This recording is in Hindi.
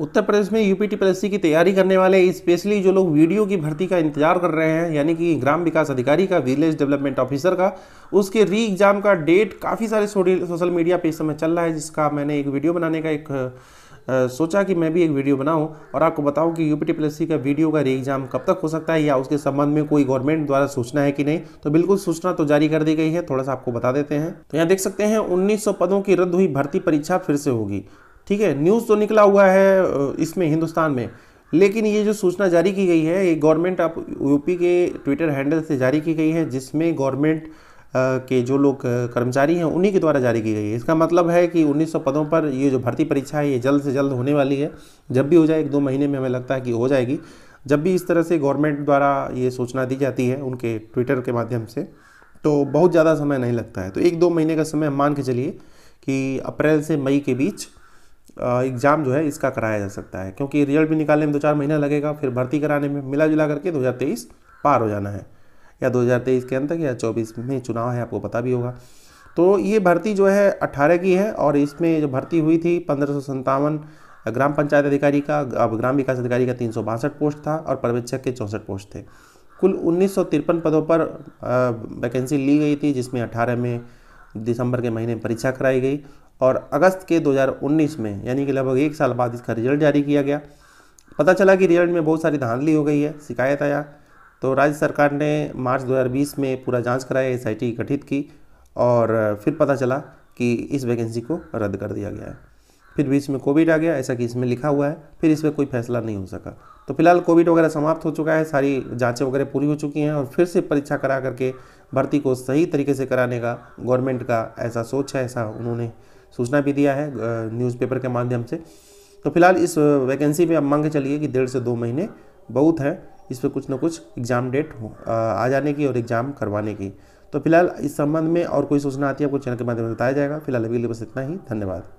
उत्तर प्रदेश में यू पी की तैयारी करने वाले स्पेशली जो लोग वीडियो की भर्ती का इंतजार कर रहे हैं यानी कि ग्राम विकास अधिकारी का विलेज डेवलपमेंट ऑफिसर का उसके री एग्ज़ाम का डेट काफ़ी सारे सोशल मीडिया पे इस समय चल रहा है जिसका मैंने एक वीडियो बनाने का एक आ, सोचा कि मैं भी एक वीडियो बनाऊं और आपको बताऊं कि यू पी का वीडियो का री एग्ज़ाम कब तक हो सकता है या उसके संबंध में कोई गवर्नमेंट द्वारा सूचना है कि नहीं तो बिल्कुल सूचना तो जारी कर दी गई है थोड़ा सा आपको बता देते हैं तो यहाँ देख सकते हैं उन्नीस पदों की रद्द हुई भर्ती परीक्षा फिर से होगी ठीक है न्यूज़ तो निकला हुआ है इसमें हिंदुस्तान में लेकिन ये जो सूचना जारी की गई है ये गवर्नमेंट आप यूपी के ट्विटर हैंडल से जारी की गई है जिसमें गवर्नमेंट के जो लोग कर्मचारी हैं उन्हीं के द्वारा जारी की गई है इसका मतलब है कि 1900 पदों पर ये जो भर्ती परीक्षा है ये जल्द से जल्द होने वाली है जब भी हो जाए एक दो महीने में हमें लगता है कि हो जाएगी जब भी इस तरह से गवर्नमेंट द्वारा ये सूचना दी जाती है उनके ट्विटर के माध्यम से तो बहुत ज़्यादा समय नहीं लगता है तो एक दो महीने का समय मान के चलिए कि अप्रैल से मई के बीच एग्ज़ाम जो है इसका कराया जा सकता है क्योंकि रिजल्ट भी निकालने में दो चार महीना लगेगा फिर भर्ती कराने में मिला जुला करके 2023 पार हो जाना है या 2023 के अंत तक या 24 में चुनाव है आपको पता भी होगा तो ये भर्ती जो है अट्ठारह की है और इसमें जो भर्ती हुई थी पंद्रह ग्राम पंचायत अधिकारी का अब ग्राम विकास अधिकारी का तीन पोस्ट था और पर्यवेक्षक के चौंसठ पोस्ट थे कुल उन्नीस पदों पर वैकेंसी ली गई थी जिसमें अठारह में दिसंबर के महीने परीक्षा कराई गई और अगस्त के 2019 में यानी कि लगभग एक साल बाद इसका रिजल्ट जारी किया गया पता चला कि रिजल्ट में बहुत सारी धांधली हो गई है शिकायत आया तो राज्य सरकार ने मार्च 2020 में पूरा जांच कराया एस आई गठित की और फिर पता चला कि इस वैकेंसी को रद्द कर दिया गया है फिर बीच में कोविड आ गया ऐसा कि इसमें लिखा हुआ है फिर इस पर कोई फैसला नहीं हो सका तो फिलहाल कोविड वगैरह समाप्त हो चुका है सारी जाँचें वगैरह पूरी हो चुकी हैं और फिर से परीक्षा करा करके भर्ती को सही तरीके से कराने का गवर्नमेंट का ऐसा सोच है ऐसा उन्होंने सूचना भी दिया है न्यूज़पेपर के माध्यम से तो फिलहाल इस वैकेंसी में आप मांग के चलिए कि डेढ़ से दो महीने बहुत हैं इस पर कुछ ना कुछ एग्ज़ाम डेट आ जाने की और एग्ज़ाम करवाने की तो फिलहाल इस संबंध में और कोई सूचना आती है आपको चैनल के माध्यम से बताया जाएगा फिलहाल अभी के लिए बस इतना ही धन्यवाद